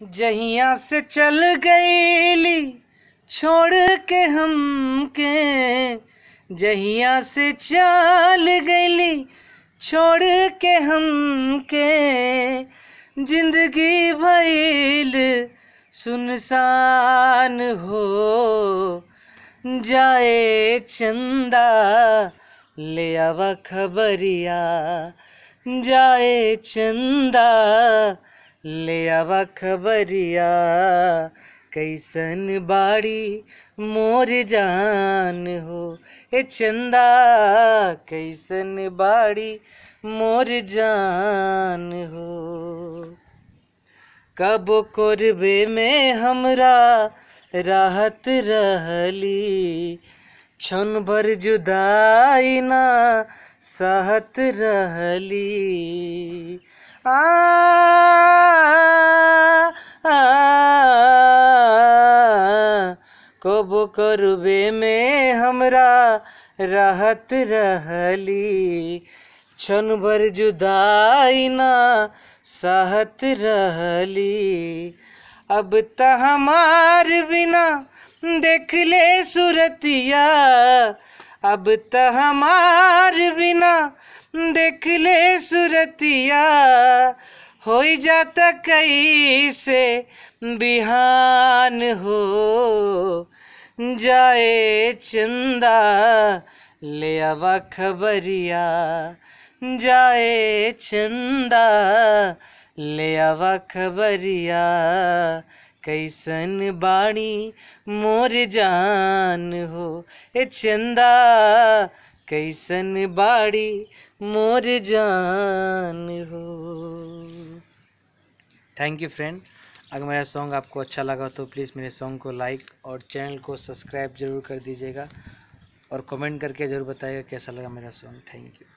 जहिया से चल गई छोड़ के हम के जहिया से चल गई छोड़ के हम के जिंदगी भैल सुनसान हो जाए चंदा ले आवा खबरिया जाए चंदा ले आवा खबरिया कैसन बाड़ी मोर जान हो ए चंदा कैसन बाड़ी मोर जान हो कब कोरबे में हमरा राहत रहली क्षण भर जुदाई ना सहत रहली आ कब करबे में हमरा रहत रहली क्षण भर जुदाई ना सहत रहली अब तो हमार बिना देख ले सूरतिया अब तो हमार बिना देख ले सूरतिया हो जाता कैसे बिहान हो जाए चंदा ले आवा खबरिया जाए चंदा ले आवा खबरिया कैसन बाड़ी मोर जान हो ए चंदा कैसन बाड़ी मोर जान हो थैंक यू फ्रेंड अगर मेरा सॉन्ग आपको अच्छा लगा तो प्लीज़ मेरे सॉन्ग को लाइक और चैनल को सब्सक्राइब ज़रूर कर दीजिएगा और कमेंट करके ज़रूर बताइएगा कैसा लगा मेरा सॉन्ग थैंक यू